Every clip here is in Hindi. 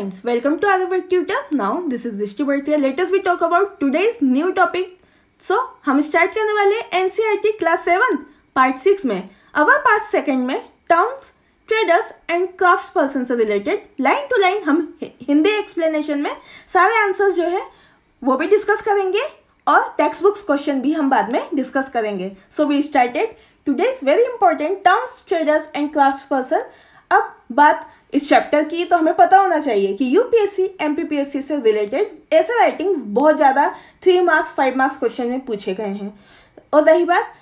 friends, welcome to Alibert Tutor. Now this is Dishti Let us we talk about today's new topic. So हम start करने वाले N C R T class seven part six में अवर पार्ट सेकेंड में terms traders and craft person से रिलेटेड लाइन टू लाइन हम हिंदी एक्सप्लेनेशन में सारे आंसर्स जो है वो भी डिस्कस करेंगे और टेक्स्ट बुक्स क्वेश्चन भी हम बाद में डिस्कस करेंगे so we started today is very important terms traders and craft person अब बात इस चैप्टर की तो हमें पता होना चाहिए कि यूपीएससी एमपीपीएससी से रिलेटेड ऐसे राइटिंग बहुत ज़्यादा three marks five marks question में पूछे गए हैं और रही बात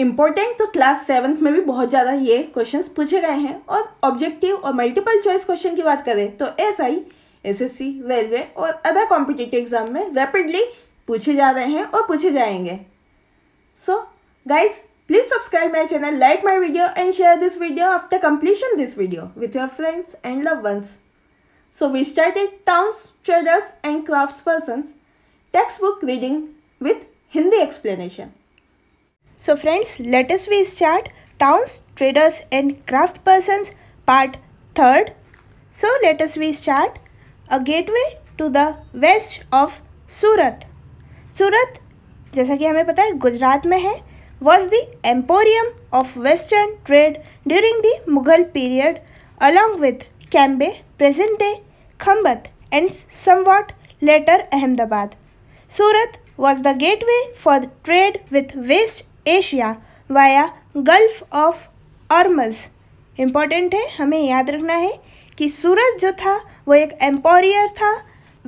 इम्पोर्टेंट तो क्लास सेवन्थ में भी बहुत ज़्यादा ये क्वेश्चन पूछे गए हैं और ऑब्जेक्टिव और मल्टीपल चॉइस क्वेश्चन की बात करें तो S I S S C railway और अदर कॉम्पिटेटिव एग्जाम में रैपिडली पूछे जा रहे हैं और पूछे जाएंगे so so, guys Please subscribe my channel, like my video and share this video after completion this video with your friends and loved ones. So we started Towns, Traders and Craftspersons textbook reading with Hindi explanation. So friends, let us we start Towns, Traders and Craftspersons part 3rd. So let us we start a gateway to the west of Surat. Surat, जैसा कि हमें पता है गुजरात में है was the emporium of Western trade during the Mughal period along with Cambay, present-day Khambat and somewhat later Ahmedabad. Surat was the gateway for the trade with West Asia via Gulf of Ormuz. Important है हमें याद रखना है कि सूरत जो था वो एक एम्पोरियर था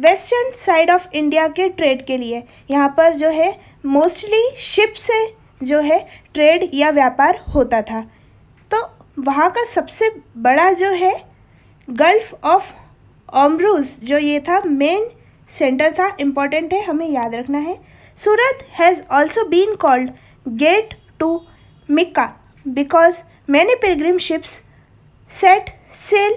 वेस्टर्न साइड ऑफ इंडिया के ट्रेड के लिए यहाँ पर जो है मोस्टली शिप से जो है ट्रेड या व्यापार होता था तो वहाँ का सबसे बड़ा जो है गल्फ ऑफ ओमरूज जो ये था मेन सेंटर था इम्पॉर्टेंट है हमें याद रखना है Surat has also been called gate to Mecca because many pilgrim ships set sail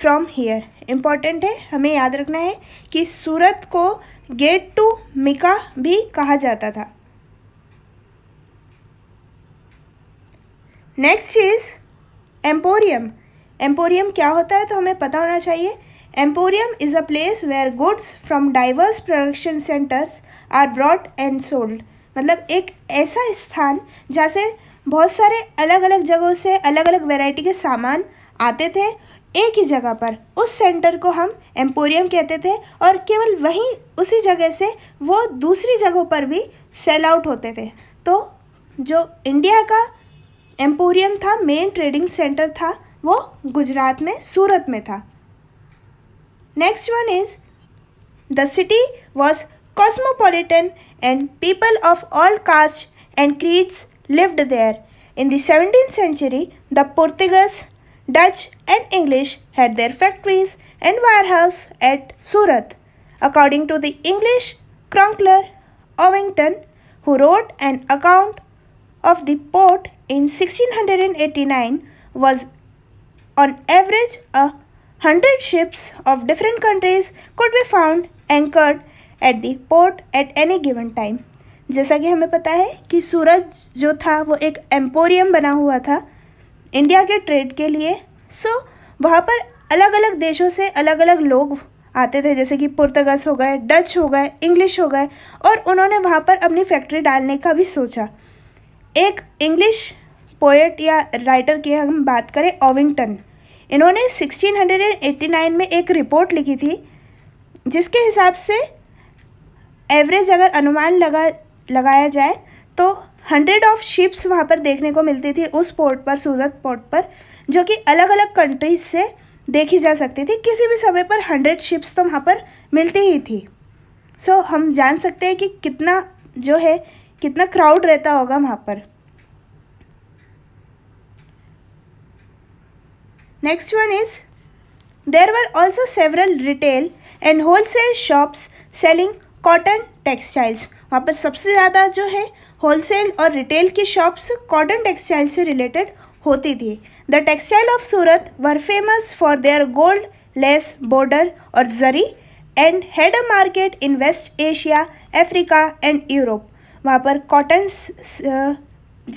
from here important है हमें याद रखना है कि सूरत को गेट टू मिका भी कहा जाता था नेक्स्ट चीज़ एम्पोरियम एम्पोरियम क्या होता है तो हमें पता होना चाहिए emporium is a place where goods from diverse production centres are brought and sold मतलब एक ऐसा स्थान जहाँ से बहुत सारे अलग अलग जगहों से अलग अलग वेराइटी के सामान आते थे एक ही जगह पर उस सेंटर को हम एम्पोरियम कहते थे और केवल वहीं उसी जगह से वो दूसरी जगहों पर भी सेल आउट होते थे तो जो इंडिया का एम्पोरियम था main trading centre Was Gujarat Gujarat Surat? Surat में था next one is the cosmopolitan and people of all castes and creeds lived there. In the 17th century, the Portuguese, Dutch and English had their factories and warehouses at Surat. According to the English chronicler Ovington, who wrote an account of the port in 1689 was on average a hundred ships of different countries could be found anchored at the port at any given time. जैसा कि हमें पता है कि सूरज जो था वो एक एम्पोरियम बना हुआ था इंडिया के ट्रेड के लिए सो so, वहाँ पर अलग अलग देशों से अलग अलग लोग आते थे जैसे कि पुर्तगज हो गए डच हो गए इंग्लिश हो गए और उन्होंने वहाँ पर अपनी फैक्ट्री डालने का भी सोचा एक इंग्लिश पोएट या राइटर की हम बात करें ओविंगटन इन्होंने 1689 में एक रिपोर्ट लिखी थी जिसके हिसाब से एवरेज अगर अनुमान लगा लगाया जाए तो हंड्रेड ऑफ शिप्स वहाँ पर देखने को मिलती थी उस पोर्ट पर सूरत पोर्ट पर जो कि अलग अलग कंट्रीज से देखी जा सकती थी किसी भी समय पर हंड्रेड शिप्स तो वहाँ पर मिलती ही थी सो so, हम जान सकते हैं कि कितना जो है कितना क्राउड रहता होगा वहाँ पर Next one is there were also several retail and wholesale shops selling cotton textiles. वहाँ पर सबसे ज़्यादा जो है होलसेल और रिटेल की शॉप्स कॉटन टेक्सटाइल से रिलेटेड होती थी the textile of Surat were famous for their gold lace border और zari and had a market in West Asia Africa and Europe वहाँ पर कॉटन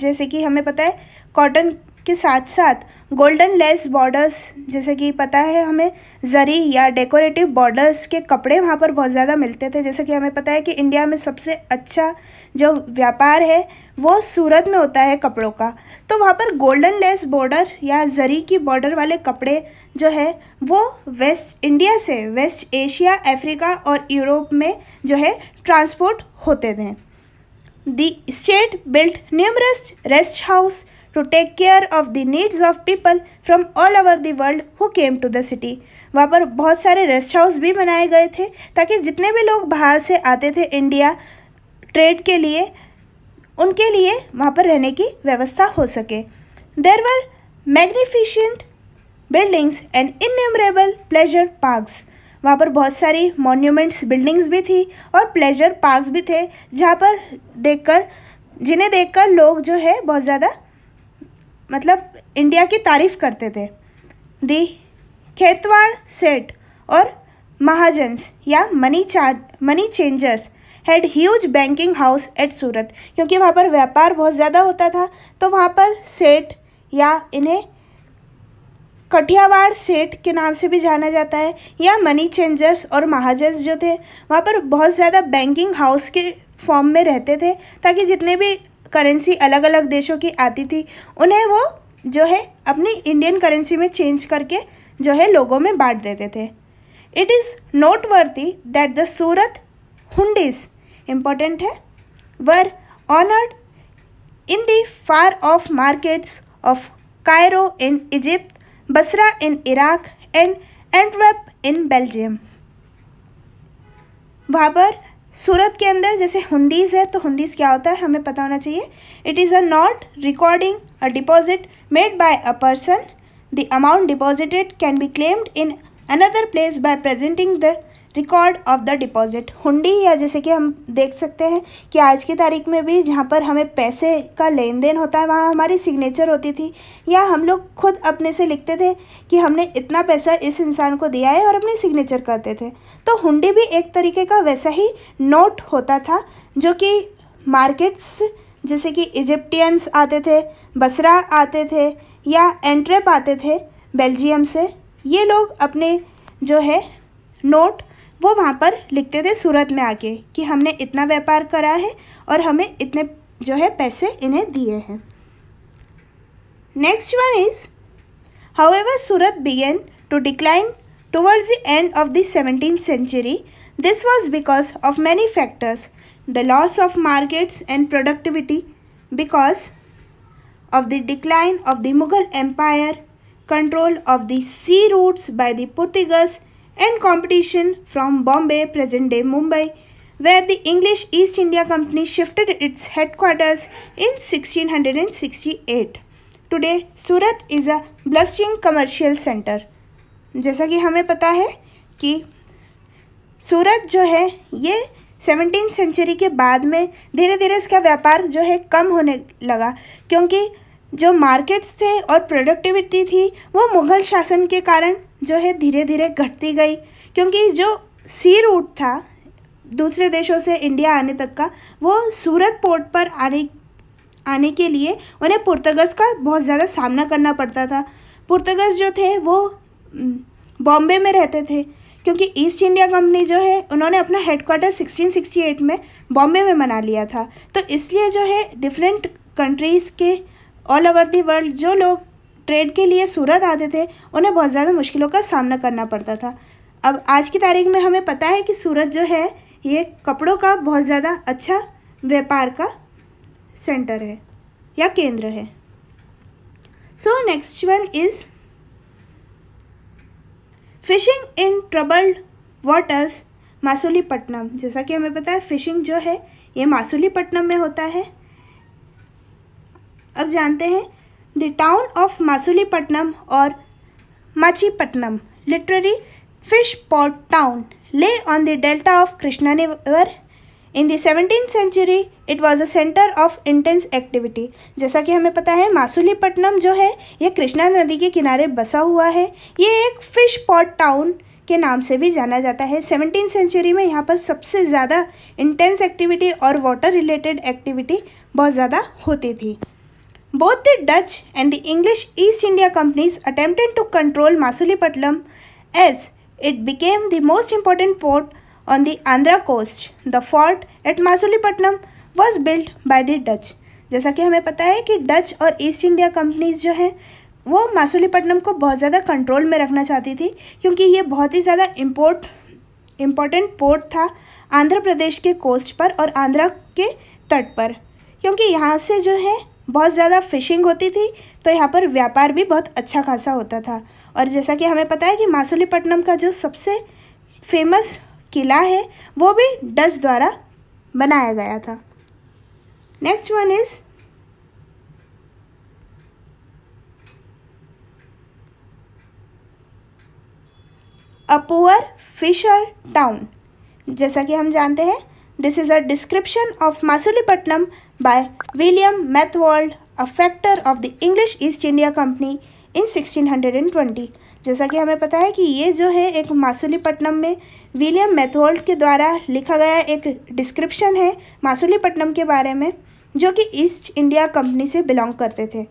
जैसे कि हमें पता है कॉटन के साथ साथ गोल्डन लेस बॉर्डर्स जैसे कि पता है हमें जरी या डेकोरेटिव बॉर्डर्स के कपड़े वहाँ पर बहुत ज़्यादा मिलते थे जैसे कि हमें पता है कि इंडिया में सबसे अच्छा जो व्यापार है वो सूरत में होता है कपड़ों का तो वहाँ पर गोल्डन लेस बॉर्डर या जरी की बॉर्डर वाले कपड़े जो है वो वेस्ट इंडिया से वेस्ट एशिया अफ्रीका और यूरोप में जो है ट्रांसपोर्ट होते थे the state built numerous rest house to take care of the needs of people from all over the world who came to the city. वहाँ पर बहुत सारे रेस्ट हाउस भी बनाए गए थे ताकि जितने भी लोग बाहर से आते थे इंडिया ट्रेड के लिए उनके लिए वहाँ पर रहने की व्यवस्था हो सके there were magnificent buildings and innumerable pleasure parks वहाँ पर बहुत सारी मोन्यूमेंट्स बिल्डिंग्स भी थी और प्लेजर पार्कस भी थे जहाँ पर देखकर जिन्हें देखकर लोग जो है बहुत ज़्यादा मतलब इंडिया की तारीफ करते थे दी खेतवाड़ सेठ और महाजन्स या मनी चार money changers had huge banking house at Surat क्योंकि वहाँ पर व्यापार बहुत ज़्यादा होता था तो वहाँ पर सेठ या इन्हें कठियावाड़ सेठ के नाम से भी जाना जाता है या मनी चेंजर्स और महाजन्स जो थे वहाँ पर बहुत ज़्यादा बैंकिंग हाउस के फॉर्म में रहते थे ताकि जितने भी करेंसी अलग अलग देशों की आती थी उन्हें वो जो है अपनी इंडियन करेंसी में चेंज करके जो है लोगों में बांट देते थे it is noteworthy that the Surat hundis important है were honoured in the far off markets of Cairo in Egypt Basra in Iraq and Antwerp in Belgium वहाँ पर सूरत के अंदर जैसे हुंदीज़ है तो हुंदीज़ क्या होता है हमें पता होना चाहिए it is a note recording a deposit made by a person the amount deposited can be claimed in another place by presenting the record of the deposit hundi या जैसे कि हम देख सकते हैं कि आज की तारीख में भी जहाँ पर हमें पैसे का लेन देन होता है वहाँ हमारी सिग्नेचर होती थी या हम लोग खुद अपने से लिखते थे कि हमने इतना पैसा इस इंसान को दिया है और अपनी सिग्नेचर करते थे तो हुंडी भी एक तरीके का वैसा ही नोट होता था जो कि मार्केट्स जैसे कि इजिप्टियंस आते थे बसरा आते थे या एंट्रेप आते थे बेल्जियम से ये लोग अपने जो है नोट वो वहाँ पर लिखते थे सूरत में आके कि हमने इतना व्यापार करा है और हमें इतने जो है पैसे इन्हें दिए हैं next one is however Surat began to decline towards the end of the seventeen century this was because of many factors the loss of markets and productivity because of the decline of the Mughal empire control of the sea routes by the Portuguese and competition from Bombay, present day Mumbai, where the English East India Company shifted its headquarters in 1668. Today, Surat is a bustling commercial center. जैसा कि हमें पता है कि सूरत जो है ये सेवनटीन सेंचुरी के बाद में धीरे धीरे इसका व्यापार जो है कम होने लगा क्योंकि जो मार्केट्स थे और प्रोडक्टिविटी थी वो मुग़ल शासन के कारण जो है धीरे धीरे घटती गई क्योंकि जो सी रूट था दूसरे देशों से इंडिया आने तक का वो सूरत पोर्ट पर आने आने के लिए उन्हें पुर्तगज का बहुत ज़्यादा सामना करना पड़ता था पुर्तगज जो थे वो बॉम्बे में रहते थे क्योंकि ईस्ट इंडिया कंपनी जो है उन्होंने अपना हेडक्वार्टर 1668 में बॉम्बे में मना लिया था तो इसलिए जो है डिफरेंट कंट्रीज़ के ऑल ओवर दी वर्ल्ड जो लोग ट्रेड के लिए सूरत आते थे उन्हें बहुत ज़्यादा मुश्किलों का सामना करना पड़ता था अब आज की तारीख में हमें पता है कि सूरत जो है ये कपड़ों का बहुत ज़्यादा अच्छा व्यापार का सेंटर है या केंद्र है so next one is fishing in troubled waters Masulipatnam जैसा कि हमें पता है फिशिंग जो है ये मासूलीपट्टनम में होता है अब जानते हैं द टाउन ऑफ मासूलीपट्टनम और Machipatnam literally fish port town lay on the delta of Krishna river in the seventeen century it was a centre of intense activity जैसा कि हमें पता है मासूलीपट्टनम जो है ये कृष्णा नदी के किनारे बसा हुआ है ये एक फिश पॉट टाउन के नाम से भी जाना जाता है सेवनटीन सेंचुरी में यहाँ पर सबसे ज़्यादा इंटेंस एक्टिविटी और वाटर रिलेटेड एक्टिविटी बहुत ज़्यादा होती थी Both the Dutch and the English East India companies attempted to control Masulipatnam as it became the most important port on the Andhra coast. The fort at Masulipatnam was built by the Dutch. जैसा कि हमें पता है कि डच और ईस्ट इंडिया कंपनीज जो हैं वो मासूलीपट्टनम को बहुत ज़्यादा कंट्रोल में रखना चाहती थी क्योंकि ये बहुत ही ज़्यादा इम्पोर्ट इम्पोर्टेंट पोर्ट था आंध्र प्रदेश के कोस्ट पर और आंध्रा के तट पर क्योंकि यहाँ से जो है बहुत ज़्यादा फिशिंग होती थी तो यहाँ पर व्यापार भी बहुत अच्छा खासा होता था और जैसा कि हमें पता है कि मासूलीपट्टनम का जो सबसे फेमस किला है वो भी डच द्वारा बनाया गया था next one is a poor fisher town जैसा कि हम जानते हैं this is a description of Masulipatnam by William Methwold, a factor of the English East India Company in 1620. जैसा कि हमें पता है कि ये जो है एक मासूलीपट्टनम में विलियम मैथोल्ड के द्वारा लिखा गया एक डिस्क्रिप्शन है मासूलीपट्टनम के बारे में जो कि ईस्ट इंडिया कंपनी से बिलोंग करते थे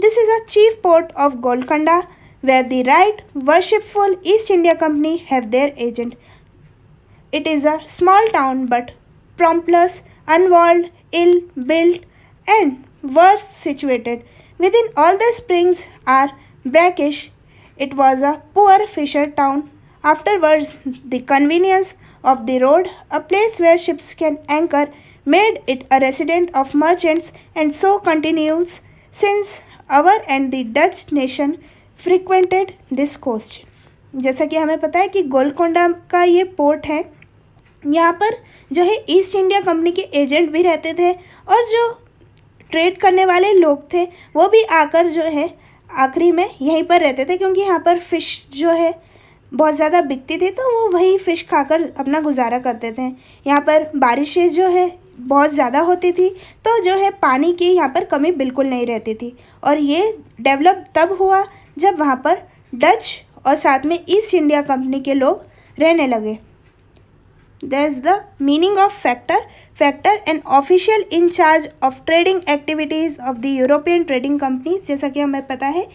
this is a chief port of Golconda where the right worshipful East India Company have their agent. It is a small town but promptless, unwalled, ill-built and worse situated. Within all the springs are brackish. It was a poor fisher town. Afterwards, the convenience of the road, a place where ships can anchor, made it a residence of merchants and so continues since our and the Dutch nation frequented this coast. जैसा कि हमें पता है कि गोलकोंडा का ये पोर्ट है यहाँ पर जो है ईस्ट इंडिया कंपनी के एजेंट भी रहते थे और जो ट्रेड करने वाले लोग थे वो भी आकर जो है आखिरी में यहीं पर रहते थे क्योंकि यहाँ पर फ़िश जो है बहुत ज़्यादा बिकती थी तो वो वहीं फ़िश खाकर अपना गुजारा करते थे यहाँ पर बारिशें जो है बहुत ज़्यादा होती थी तो जो है पानी की यहाँ पर कमी बिल्कुल नहीं रहती थी और ये डेवलप तब हुआ जब वहाँ पर डच और साथ में ईस्ट इंडिया कंपनी के लोग रहने लगे there's the meaning of factor factor and official in charge of trading activities of the European trading companies जैसा कि हमें पता है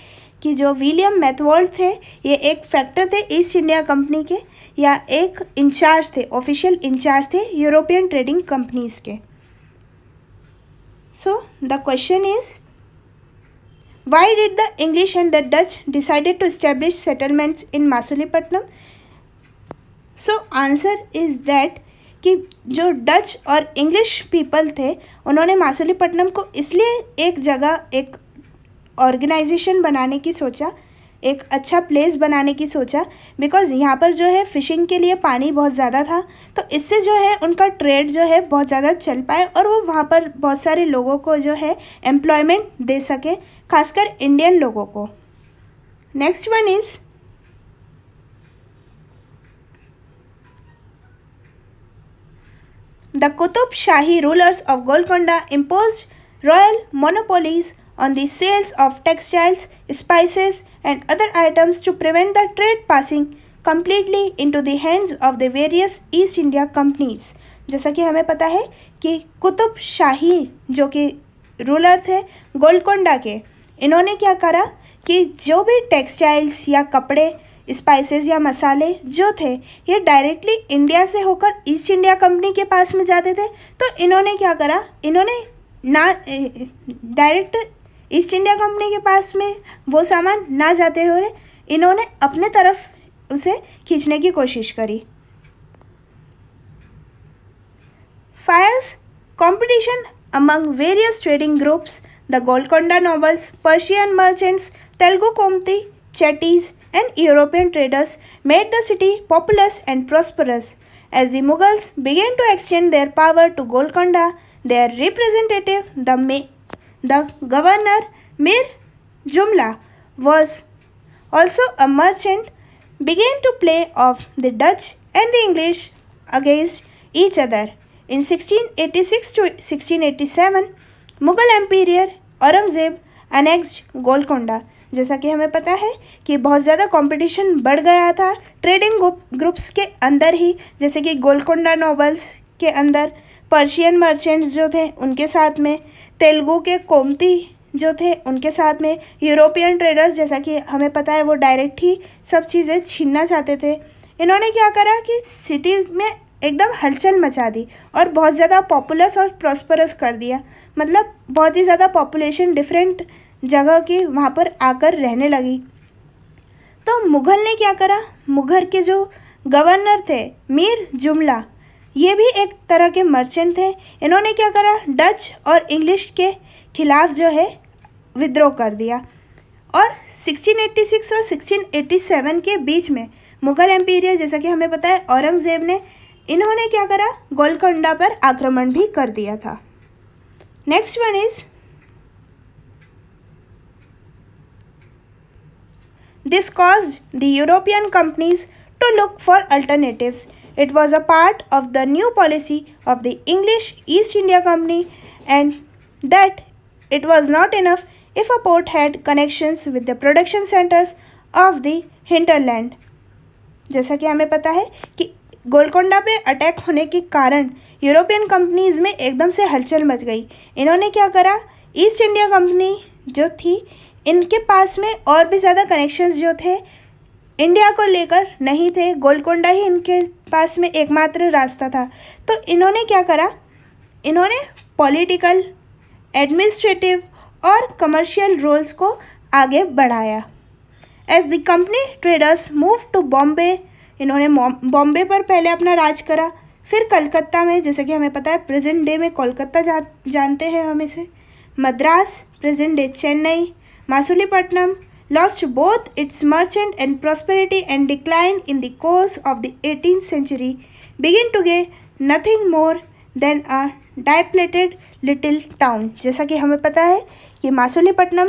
कि जो विलियम मैथवर्ल्ड थे ये एक फैक्टर थे ईस्ट इंडिया कंपनी के या एक इंचार्ज थे ऑफिशियल इंचार्ज थे यूरोपियन ट्रेडिंग कंपनीज के so the question is why did the English and the Dutch decided to establish settlements in Masulipatnam so answer is that कि जो डच और इंग्लिश पीपल थे उन्होंने मासूलीपट्टनम को इसलिए एक जगह एक ऑर्गेनाइजेशन बनाने की सोचा एक अच्छा प्लेस बनाने की सोचा बिकॉज़ यहाँ पर जो है फ़िशिंग के लिए पानी बहुत ज़्यादा था तो इससे जो है उनका ट्रेड जो है बहुत ज़्यादा चल पाए और वो वहाँ पर बहुत सारे लोगों को जो है एम्प्लॉयमेंट दे सके खासकर इंडियन लोगों को next one is the Qutb Shahi rulers of Golconda imposed royal monopolies on the sales of textiles, spices, and other items to prevent the trade passing completely into the hands of the various East India companies. जैसा कि हमें पता है कि कुतुब शाही जो कि रूलर थे गोलकोंडा के इन्होंने क्या करा कि जो भी टेक्सटाइल्स या कपड़े स्पाइसेस या मसाले जो थे ये डायरेक्टली इंडिया से होकर ईस्ट इंडिया कंपनी के पास में जाते थे तो इन्होंने क्या करा इन्होंने ना डायरेक्ट ईस्ट इंडिया कंपनी के पास में वो सामान ना जाते हुए इन्होंने अपने तरफ उसे खींचने की कोशिश करी fierce competition among various trading groups the Golconda nobles Persian merchants Telugu Komati Chettis and European traders made the city populous and prosperous. As the Mughals began to extend their power to Golconda, their representative, the, May, the governor Mir Jumla, was also a merchant, began to play off the Dutch and the English against each other. In 1686 to 1687, Mughal Emperor Aurangzeb annexed Golconda जैसा कि हमें पता है कि बहुत ज़्यादा कंपटीशन बढ़ गया था ट्रेडिंग ग्रुप्स के अंदर ही जैसे कि गोलकोंडा नोबल्स के अंदर पर्शियन मर्चेंट्स जो थे उनके साथ में तेलुगु के कोमती जो थे उनके साथ में यूरोपियन ट्रेडर्स जैसा कि हमें पता है वो डायरेक्ट ही सब चीज़ें छीनना चाहते थे इन्होंने क्या करा कि सिटी में एकदम हलचल मचा दी और बहुत ज़्यादा पॉपुलस और प्रॉस्परस कर दिया मतलब बहुत ही ज़्यादा पॉपुलेशन डिफरेंट जगह के वहाँ पर आकर रहने लगी तो मुग़ल ने क्या करा मुग़ल के जो गवर्नर थे मीर जुमला ये भी एक तरह के मर्चेंट थे इन्होंने क्या करा डच और इंग्लिश के खिलाफ जो है विद्रोह कर दिया और 1686 और 1687 के बीच में मुग़ल एम्पीरियर जैसा कि हमें पता है औरंगज़ेब ने इन्होंने क्या करा गोलकंडा पर आक्रमण भी कर दिया था next one is This caused the European companies to look for alternatives. It was a part of the new policy of the English East India Company and that it was not enough if a port had connections with the production centers of the hinterland. jaisa ki hame pata hai ki Golconda पे अटैक होने के कारण यूरोपियन कंपनीज में एकदम से हलचल मच गई इन्होंने क्या करा ईस्ट इंडिया कंपनी जो थी इनके पास में और भी ज़्यादा कनेक्शंस जो थे इंडिया को लेकर नहीं थे गोलकोंडा ही इनके पास में एकमात्र रास्ता था तो इन्होंने क्या करा इन्होंने पॉलिटिकल एडमिनिस्ट्रेटिव और कमर्शियल रोल्स को आगे बढ़ाया as the company traders move to Bombay इन्होंने बॉम्बे पर पहले अपना राज करा फिर कलकत्ता में जैसे कि हमें पता है प्रेजेंट डे में कोलकाता जा जानते हैं हम इसे Madras present day Chennai Masulipatnam lost both its merchant and prosperity and decline in the course of the 18th century begin to get nothing more than a dilapidated little town जैसा कि हमें पता है कि मासूलीपट्टनम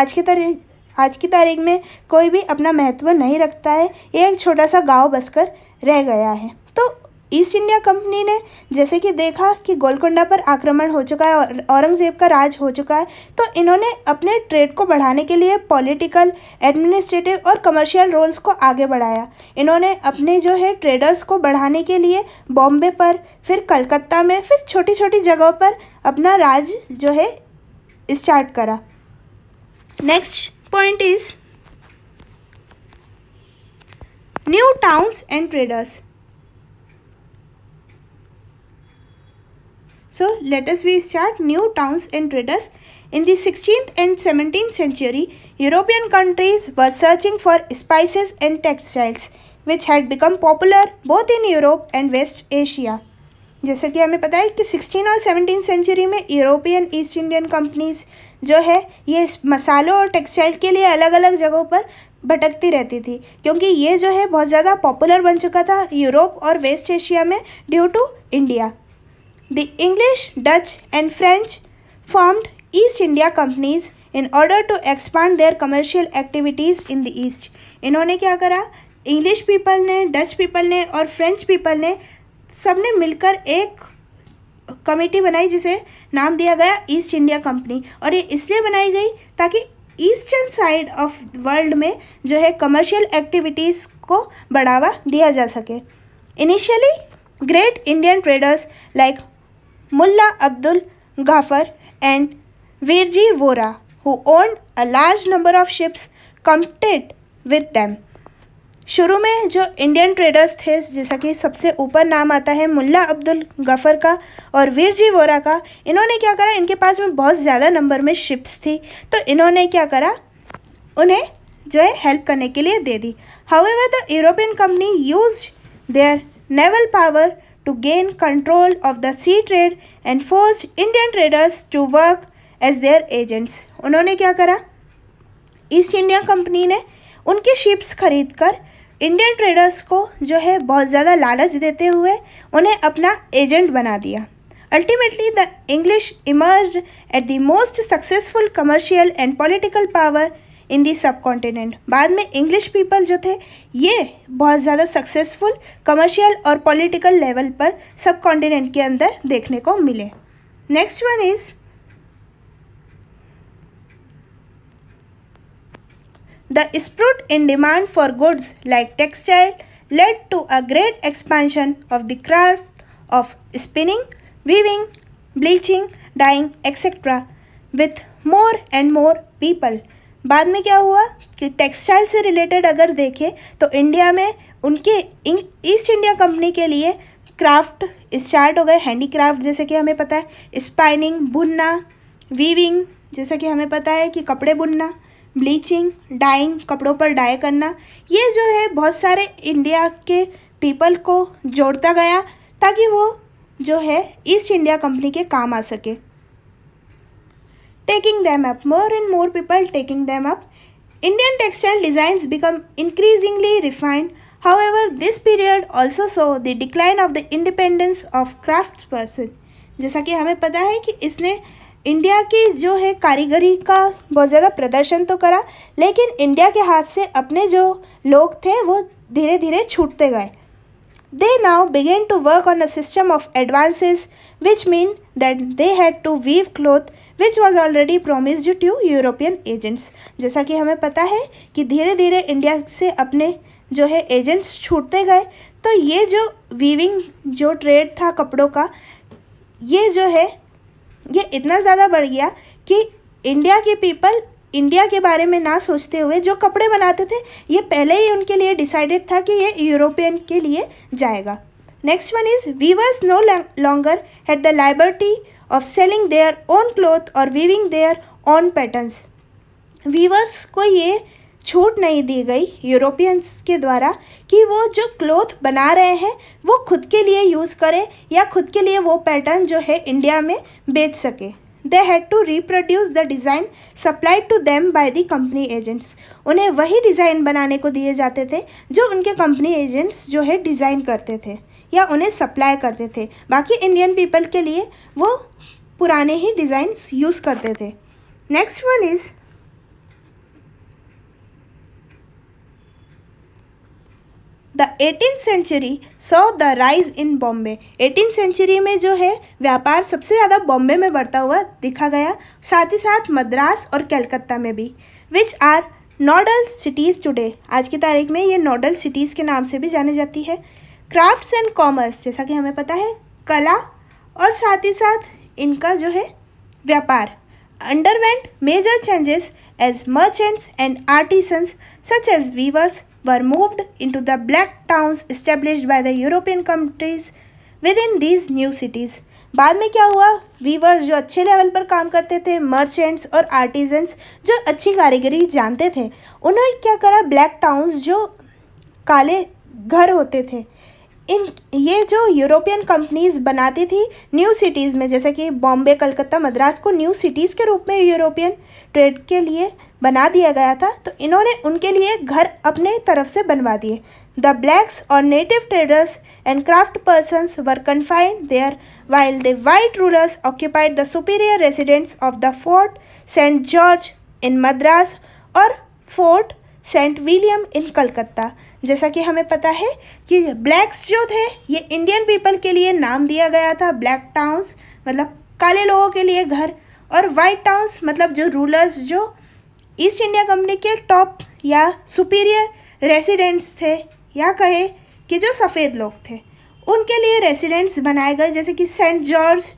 आज के तारीख आज की तारीख में कोई भी अपना महत्व नहीं रखता है एक छोटा सा गांव बसकर रह गया है तो ईस्ट इंडिया कंपनी ने जैसे कि देखा कि गोलकोंडा पर आक्रमण हो चुका है और औरंगज़ेब का राज हो चुका है तो इन्होंने अपने ट्रेड को बढ़ाने के लिए पॉलिटिकल एडमिनिस्ट्रेटिव और कमर्शियल रोल्स को आगे बढ़ाया इन्होंने अपने जो है ट्रेडर्स को बढ़ाने के लिए बॉम्बे पर फिर कलकत्ता में फिर छोटी छोटी जगहों पर अपना राज जो है स्टार्ट करा next point is new towns and traders So let us we start new towns and traders. In the 16th and 17th century, European countries were searching for spices and textiles which had become popular both in Europe and West Asia. जैसा कि हमें पता है कि 16 और 17 सेंचुरी में यूरोपियन ईस्ट इंडियन कंपनीज जो है ये मसालों और टेक्सटाइल के लिए अलग अलग जगहों पर भटकती रहती थी क्योंकि ये जो है बहुत ज़्यादा पॉपुलर बन चुका था यूरोप और वेस्ट एशिया में due to India The English, Dutch and French formed East India Companies in order to expand their commercial activities in the East इन्होंने क्या करा इंग्लिश पीपल ने डच पीपल ने और फ्रेंच पीपल ने सब ने मिलकर एक कमेटी बनाई जिसे नाम दिया गया ईस्ट इंडिया कंपनी और ये इसलिए बनाई गई ताकि ईस्टर्न साइड ऑफ वर्ल्ड में जो है कमर्शियल एक्टिविटीज़ को बढ़ावा दिया जा सके initially great Indian traders like Mulla Abdul Ghafur and Virji Vora who own a large number of ships competed with them शुरू में जो इंडियन ट्रेडर्स थे जैसा कि सबसे ऊपर नाम आता है मुल्ला अब्दुल गफ़र का और वीरजी वोरा का इन्होंने क्या करा इनके पास में बहुत ज़्यादा नंबर में शिप्स थी तो इन्होंने क्या करा उन्हें जो है हेल्प करने के लिए दे दी however the European company use their naval power to gain control of the sea trade and forced Indian traders to work as their agents. उन्होंने क्या करा ईस्ट इंडिया कंपनी ने उनकी शिप्स खरीद कर इंडियन ट्रेडर्स को जो है बहुत ज़्यादा लालच देते हुए उन्हें अपना एजेंट बना दिया Ultimately, the English emerged as the most successful commercial and political power इन दी सब कॉन्टिनेंट बाद में इंग्लिश पीपल जो थे ये बहुत ज़्यादा सक्सेसफुल कमर्शियल और पॉलिटिकल लेवल पर सब कॉन्टिनेंट के अंदर देखने को मिले next one is the spurt in demand for goods like textile led to a great expansion of the craft of spinning weaving bleaching dyeing etcetera with more and more people बाद में क्या हुआ कि टेक्सटाइल से रिलेटेड अगर देखें तो इंडिया में उनके ईस्ट इंडिया कंपनी के लिए क्राफ्ट स्टार्ट हो गए हैंडीक्राफ्ट जैसे कि हमें पता है स्पाइनिंग बुनना वीविंग जैसा कि हमें पता है कि कपड़े बुनना ब्लीचिंग डाइंग कपड़ों पर डाई करना ये जो है बहुत सारे इंडिया के पीपल को जोड़ता गया ताकि वो जो है ईस्ट इंडिया कंपनी के काम आ सके taking them up, more and more people taking them up. Indian textile designs become increasingly refined. However, this period also saw the decline of the independence of craftsperson. jaisa ki hame pata hai ki isne India की जो है कारीगरी का बहुत ज़्यादा प्रदर्शन तो करा लेकिन इंडिया के हाथ से अपने जो लोग थे वो धीरे धीरे छूटते गए they now began to work on a system of advances which mean that they had to weave cloth which was already promised to European agents जैसा कि हमें पता है कि धीरे धीरे इंडिया से अपने जो है एजेंट्स छूटते गए तो ये जो वीविंग जो ट्रेड था कपड़ों का ये जो है ये इतना ज़्यादा बढ़ गया कि इंडिया के पीपल इंडिया के बारे में ना सोचते हुए जो कपड़े बनाते थे ये पहले ही उनके लिए डिसाइडेड था कि ये यूरोपियन के लिए जाएगा next one is weavers no longer had the liberty of selling their own cloth or weaving their own patterns. Weavers को ये छूट नहीं दी गई यूरोपियंस के द्वारा कि वो जो क्लोथ बना रहे हैं वो खुद के लिए यूज़ करें या खुद के लिए वो पैटर्न जो है इंडिया में बेच सके they had to reproduce the design supplied to them by the company agents उन्हें वही डिज़ाइन बनाने को दिए जाते थे जो उनके कंपनी एजेंट्स जो है डिज़ाइन करते थे या उन्हें सप्लाई करते थे बाकी इंडियन पीपल के लिए वो पुराने ही डिज़ाइंस यूज़ करते थे next one is the eighteen century so the rise in Bombay eighteen century में जो है व्यापार सबसे ज़्यादा बॉम्बे में बढ़ता हुआ दिखा गया साथ ही साथ मद्रास और कलकत्ता में भी which are nodal cities today आज की तारीख में ये नोडल सिटीज़ के नाम से भी जानी जाती है क्राफ्ट्स एंड कॉमर्स जैसा कि हमें पता है कला और साथ ही साथ इनका जो है व्यापार underwent major changes as merchants and artisans such as weavers were moved to the black towns establish by the European countries within these new cities बाद में क्या हुआ वीवर्स जो अच्छे लेवल पर काम करते थे मर्चेंट्स और आर्टिजन्स जो अच्छी कारीगरी जानते थे उन्होंने क्या करा ब्लैक टाउन्स जो काले घर होते थे इन ये जो यूरोपियन कंपनीज बनाती थी न्यू सिटीज़ में जैसे कि बॉम्बे कलकत्ता मद्रास को न्यू सिटीज़ के रूप में यूरोपियन ट्रेड के लिए बना दिया गया था तो इन्होंने उनके लिए घर अपने तरफ से बनवा दिए द ब्लैक्स और native traders and craft persons were confined there while the white rulers occupied the superior residents of the Fort Saint George in Madras और Fort Saint William in Calcutta जैसा कि हमें पता है कि ब्लैक्स जो थे ये इंडियन पीपल के लिए नाम दिया गया था ब्लैक टाउन्स मतलब काले लोगों के लिए घर और वाइट टाउन्स मतलब जो रूलर्स जो ईस्ट इंडिया कंपनी के टॉप या सुपीरियर रेसिडेंट्स थे या कहे कि जो सफ़ेद लोग थे उनके लिए रेसिडेंट्स बनाए गए जैसे कि सेंट जॉर्ज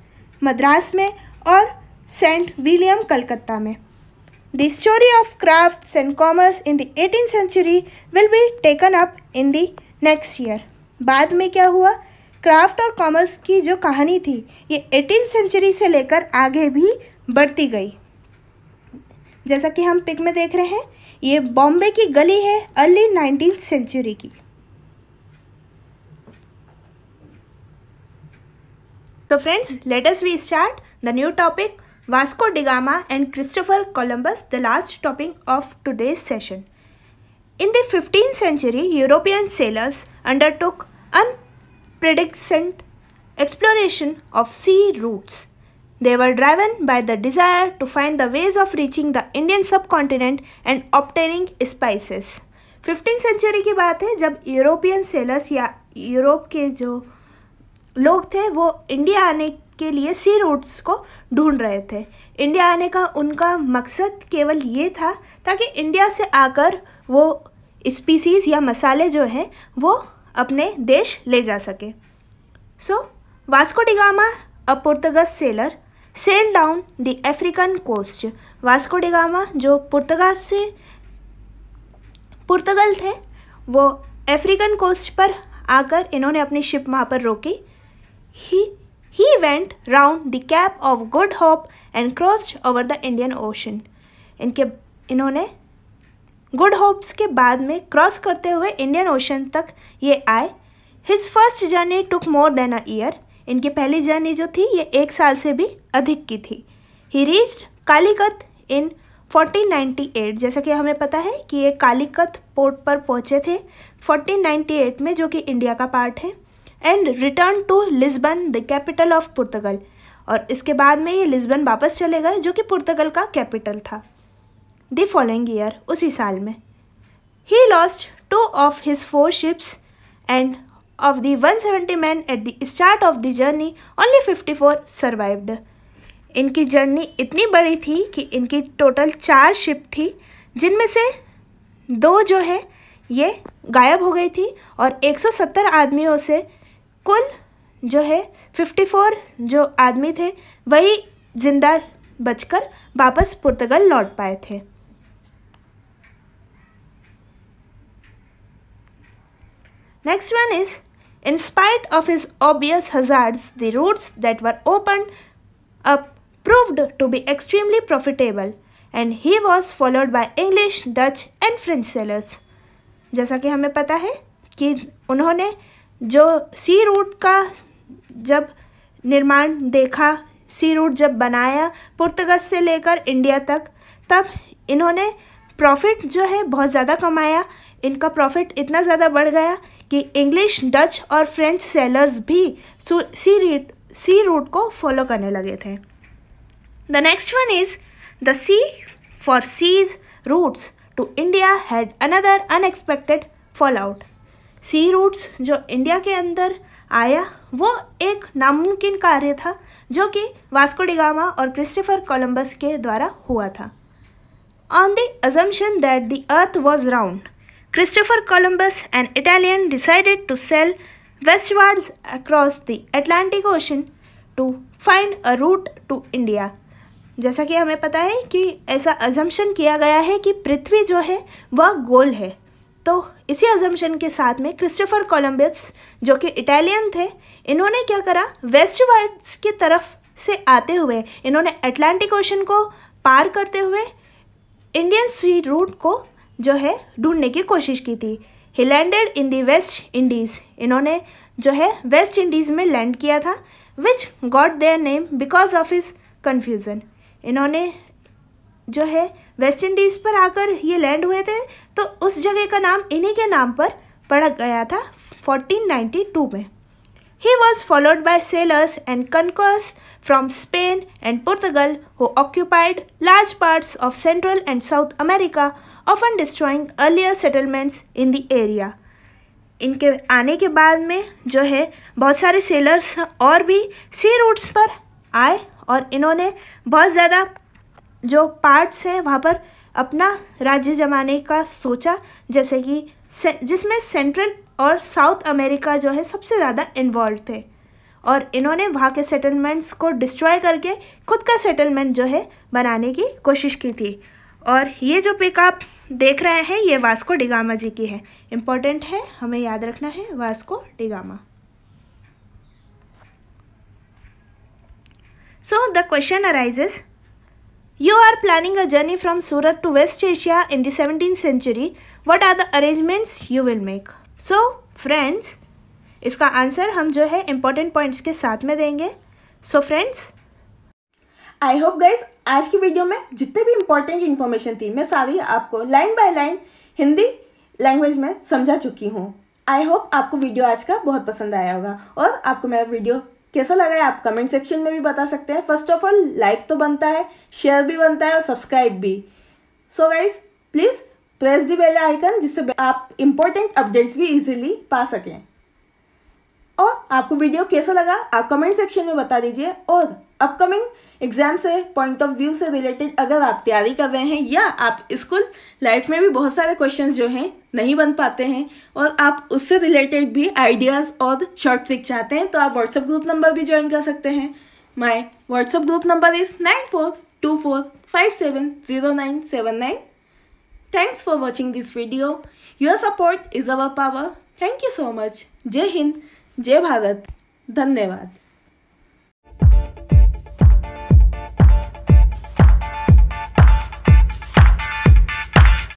मद्रास में और सेंट विलियम कलकत्ता में The story of crafts and commerce in the 18th century will be taken up in the next year. बाद में क्या हुआ क्राफ्ट और कॉमर्स की जो कहानी थी ये एटीन सेंचुरी से लेकर आगे भी बढ़ती गई जैसा कि हम पिक में देख रहे हैं ये बॉम्बे की गली है अर्ली नाइनटीन सेंचुरी की तो friends latest we start the new topic Vasco da Gama and Christopher Columbus, the last topic of today's session. In the 15th century, European sailors undertook unprecedented exploration of sea routes. They were driven by the desire to find the ways of reaching the Indian subcontinent and obtaining spices. 15th century की बात है जब European sailors या Europe के जो लोग थे वो इंडिया आने के लिए सी रूट्स को ढूंढ रहे थे इंडिया आने का उनका मकसद केवल ये था ताकि इंडिया से आकर वो स्पीसीज़ या मसाले जो हैं वो अपने देश ले जा सके so Vasco da Gama a Portuguese sailor sail down the African coast Vasco da Gama जो पुर्तगाज से पुर्तगाल थे वो अफ्रीकन कोस्ट पर आकर इन्होंने अपनी शिप वहाँ पर रोकी He, he went round the Cape of Good Hope and crossed over the Indian Ocean. इनके इन्होंने गुड होप्स के बाद में क्रॉस करते हुए इंडियन ओशन तक ये आए his first journey took more than a year इनकी पहली जर्नी जो थी ये एक साल से भी अधिक की थी ही रीच्ड कालीकत इन 1498 जैसा कि हमें पता है कि ये कालीकत पोर्ट पर पहुँचे थे 1498 में जो कि इंडिया का पार्ट है and return to Lisbon the capital of Portugal और इसके बाद में ये लिस्बन वापस चले गए जो कि पुर्तगल का कैपिटल था द फॉलोइंग ईयर उसी साल में ही lost two of his four ships and of the 170 men at the of of the journey, only 54 survived इनकी जर्नी इतनी बड़ी थी कि इनकी टोटल चार शिप थी जिनमें से दो जो है ये गायब हो गई थी और 170 आदमियों से कुल जो है फिफ्टी फोर जो आदमी थे वही जिंदा बचकर वापस पुर्तगाल लौट पाए थे next one is in spite of his obvious hazard the routes that were open up proved to be extremely profitable and he was followed by English Dutch and French sailors जैसा कि हमें पता है कि उन्होंने जो सी रूट का जब निर्माण देखा सी रूट जब बनाया पुर्तगज से लेकर इंडिया तक तब इन्होंने प्रॉफिट जो है बहुत ज़्यादा कमाया इनका प्रॉफिट इतना ज़्यादा बढ़ गया कि इंग्लिश डच और फ्रेंच सेलर्स भी सी रीट सी रूट को फॉलो करने लगे थे the next one is the sea for seas routes to India had another unexpected fallout sea routes जो इंडिया के अंदर आया वो एक नामुमकिन कार्य था जो कि वास्को डिगामा और क्रिस्टोफर कोलंबस के द्वारा हुआ था on the assumption that the earth was round Christopher Columbus an Italian decided to sail westwards across the Atlantic ocean to find a route to India जैसा कि हमें पता है कि ऐसा अजम्पन किया गया है कि पृथ्वी जो है वह गोल है तो इसी अजम्पन के साथ में क्रिस्टोफर कोलम्बस जो कि इटालियन थे इन्होंने क्या करा वेस्ट वर्ल्ड्स की तरफ से आते हुए इन्होंने अटलांटिक ओशन को पार करते हुए इंडियन सी रूट को जो है ढूंढने की कोशिश की थी he landed in the West Indies इन्होंने जो है वेस्ट इंडीज़ में लैंड किया था which got their name because of his confusion इन्होंने जो है वेस्ट इंडीज़ पर आकर ये लैंड हुए थे तो उस जगह का नाम इन्हीं के नाम पर पड़ गया था 1492 में he was followed by sailors and conquerors from Spain and Portugal who occupied large parts of central and south America of often destroying earlier settlements in the area इनके आने के बाद में जो है बहुत सारे सेलर्स और भी सी रूट्स पर आए और इन्होंने बहुत ज़्यादा जो पार्ट्स हैं वहाँ पर अपना राज्य जमाने का सोचा जैसे कि से, जिसमें सेंट्रल और साउथ अमेरिका जो है सबसे ज़्यादा इन्वॉल्व थे और इन्होंने वहाँ के सेटलमेंट्स को डिस्ट्रॉय करके खुद का सेटलमेंट जो है बनाने की कोशिश की थी और ये जो पिक आप देख रहे हैं ये वास्को डिगामा जी की है इम्पोर्टेंट है हमें याद रखना है Vasco da Gama so the question arises You are planning a journey from Surat to West Asia in the 17th century. What are the arrangements you will make? So, friends, इसका आंसर हम जो है इम्पोर्टेंट पॉइंट्स के साथ में देंगे so friends I hope guys आज की वीडियो में जितने भी इम्पोर्टेंट इन्फॉर्मेशन थी मैं सारी आपको line by line Hindi language में समझा चुकी हूँ आई होप आपको वीडियो आज का बहुत पसंद आया होगा और आपको मेरा वीडियो कैसा लगा है आप कमेंट सेक्शन में भी बता सकते हैं फर्स्ट ऑफ ऑल लाइक तो बनता है शेयर भी बनता है और सब्सक्राइब भी so guys please press the bell icon जिससे आप इम्पोर्टेंट अपडेट्स भी इजीली पा सकें और आपको वीडियो कैसा लगा आप कमेंट सेक्शन में बता दीजिए और अपकमिंग एग्जाम से पॉइंट ऑफ व्यू से रिलेटेड अगर आप तैयारी कर रहे हैं या आप स्कूल लाइफ में भी बहुत सारे क्वेश्चंस जो हैं नहीं बन पाते हैं और आप उससे रिलेटेड भी आइडियाज़ और शॉर्ट ट्रिक चाहते हैं तो आप व्हाट्सअप ग्रुप नंबर भी ज्वाइन कर सकते हैं my WhatsApp group number is nine four two four five seven zero nine seven nine thanks for watching this video your support is our power thank you so much जय हिंद जय भारत धन्यवाद